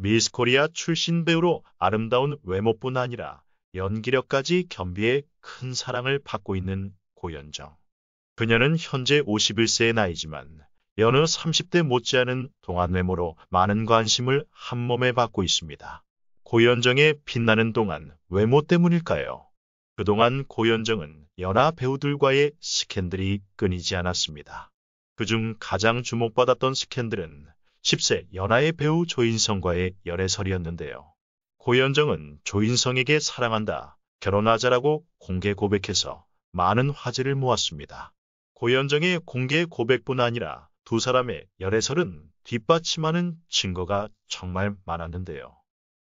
미스코리아 출신 배우로 아름다운 외모뿐 아니라 연기력까지 겸비해 큰 사랑을 받고 있는 고현정. 그녀는 현재 51세의 나이지만 여느 30대 못지않은 동안 외모로 많은 관심을 한 몸에 받고 있습니다. 고현정의 빛나는 동안 외모 때문일까요? 그동안 고현정은 연하 배우들과의 스캔들이 끊이지 않았습니다. 그중 가장 주목받았던 스캔들은 10세 연하의 배우 조인성과의 열애설이었는데요. 고현정은 조인성에게 사랑한다, 결혼하자라고 공개 고백해서 많은 화제를 모았습니다. 고현정의 공개 고백뿐 아니라 두 사람의 열애설은 뒷받침하는 증거가 정말 많았는데요.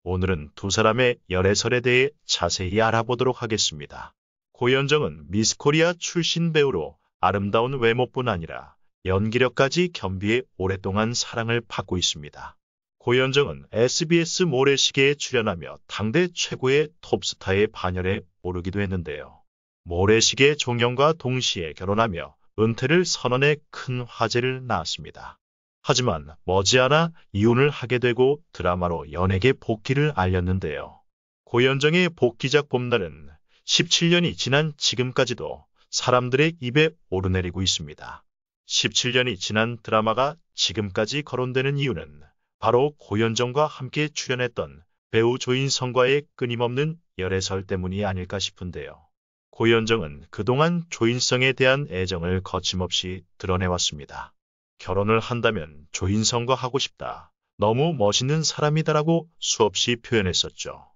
오늘은 두 사람의 열애설에 대해 자세히 알아보도록 하겠습니다. 고현정은 미스코리아 출신 배우로 아름다운 외모뿐 아니라 연기력까지 겸비해 오랫동안 사랑을 받고 있습니다. 고현정은 SBS 모래시계에 출연하며 당대 최고의 톱스타의 반열에 오르기도 했는데요. 모래시계 종영과 동시에 결혼하며 은퇴를 선언해 큰 화제를 낳았습니다. 하지만 머지않아 이혼을 하게 되고 드라마로 연예계 복귀를 알렸는데요. 고현정의 복귀작 봄날은 17년이 지난 지금까지도 사람들의 입에 오르내리고 있습니다. 17년이 지난 드라마가 지금까지 거론되는 이유는 바로 고현정과 함께 출연했던 배우 조인성과의 끊임없는 열애설 때문이 아닐까 싶은데요. 고현정은 그동안 조인성에 대한 애정을 거침없이 드러내왔습니다. 결혼을 한다면 조인성과 하고 싶다. 너무 멋있는 사람이다라고 수없이 표현했었죠.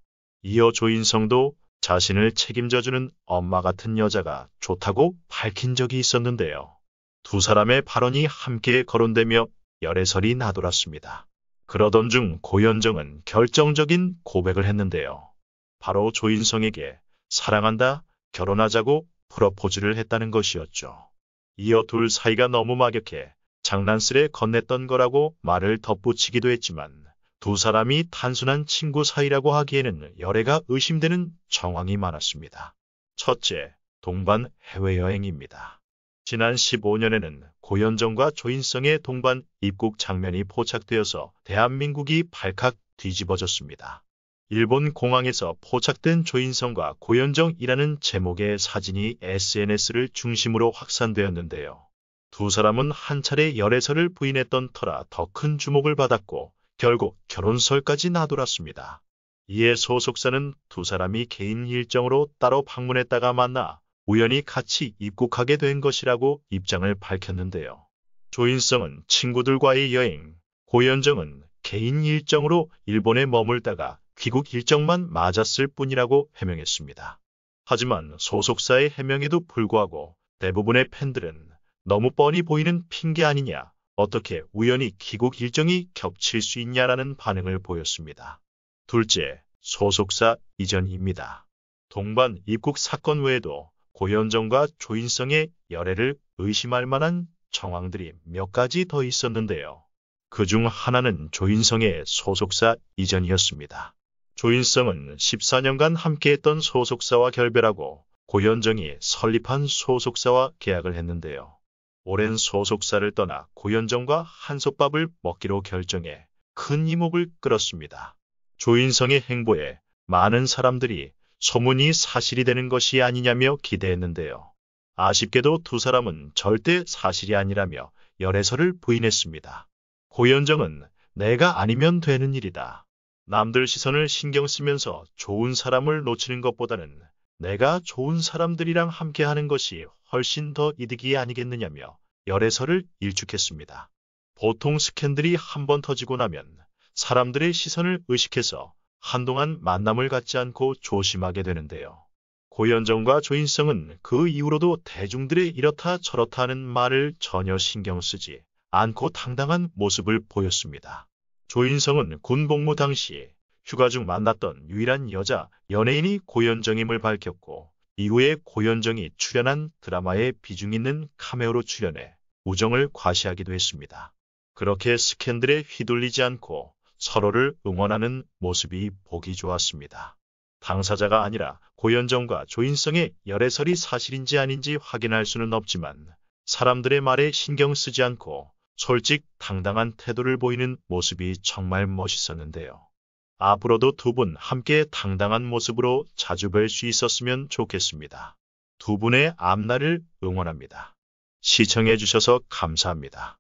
이어 조인성도 자신을 책임져주는 엄마 같은 여자가 좋다고 밝힌 적이 있었는데요. 두 사람의 발언이 함께 거론되며 열애설이 나돌았습니다. 그러던 중 고현정은 결정적인 고백을 했는데요. 바로 조인성에게 사랑한다, 결혼하자고 프로포즈를 했다는 것이었죠. 이어 둘 사이가 너무 막역해 장난스레 건넸던 거라고 말을 덧붙이기도 했지만 두 사람이 단순한 친구 사이라고 하기에는 열애가 의심되는 정황이 많았습니다. 첫째, 동반 해외여행입니다. 지난 15년에는 고현정과 조인성의 동반 입국 장면이 포착되어서 대한민국이 발칵 뒤집어졌습니다. 일본 공항에서 포착된 조인성과 고현정이라는 제목의 사진이 SNS를 중심으로 확산되었는데요. 두 사람은 한 차례 열애설을 부인했던 터라 더 큰 주목을 받았고 결국 결혼설까지 나돌았습니다. 이에 소속사는 두 사람이 개인 일정으로 따로 방문했다가 만나 우연히 같이 입국하게 된 것이라고 입장을 밝혔는데요. 조인성은 친구들과의 여행, 고현정은 개인 일정으로 일본에 머물다가 귀국 일정만 맞았을 뿐이라고 해명했습니다. 하지만 소속사의 해명에도 불구하고 대부분의 팬들은 너무 뻔히 보이는 핑계 아니냐, 어떻게 우연히 귀국 일정이 겹칠 수 있냐라는 반응을 보였습니다. 둘째, 소속사 이전입니다. 동반 입국 사건 외에도 고현정과 조인성의 열애를 의심할 만한 정황들이 몇 가지 더 있었는데요. 그 중 하나는 조인성의 소속사 이전이었습니다. 조인성은 14년간 함께했던 소속사와 결별하고 고현정이 설립한 소속사와 계약을 했는데요. 오랜 소속사를 떠나 고현정과 한솥밥을 먹기로 결정해 큰 이목을 끌었습니다. 조인성의 행보에 많은 사람들이 소문이 사실이 되는 것이 아니냐며 기대했는데요. 아쉽게도 두 사람은 절대 사실이 아니라며 열애설을 부인했습니다. 고현정은 내가 아니면 되는 일이다. 남들 시선을 신경 쓰면서 좋은 사람을 놓치는 것보다는 내가 좋은 사람들이랑 함께하는 것이 훨씬 더 이득이 아니겠느냐며 열애설을 일축했습니다. 보통 스캔들이 한 번 터지고 나면 사람들의 시선을 의식해서 한동안 만남을 갖지 않고 조심하게 되는데요. 고현정과 조인성은 그 이후로도 대중들의 이렇다 저렇다 하는 말을 전혀 신경 쓰지 않고 당당한 모습을 보였습니다. 조인성은 군 복무 당시 휴가 중 만났던 유일한 여자 연예인이 고현정임을 밝혔고 이후에 고현정이 출연한 드라마에 비중 있는 카메오로 출연해 우정을 과시하기도 했습니다. 그렇게 스캔들에 휘둘리지 않고 서로를 응원하는 모습이 보기 좋았습니다. 당사자가 아니라 고현정과 조인성의 열애설이 사실인지 아닌지 확인할 수는 없지만 사람들의 말에 신경 쓰지 않고 솔직 당당한 태도를 보이는 모습이 정말 멋있었는데요. 앞으로도 두 분 함께 당당한 모습으로 자주 뵐 수 있었으면 좋겠습니다. 두 분의 앞날을 응원합니다. 시청해주셔서 감사합니다.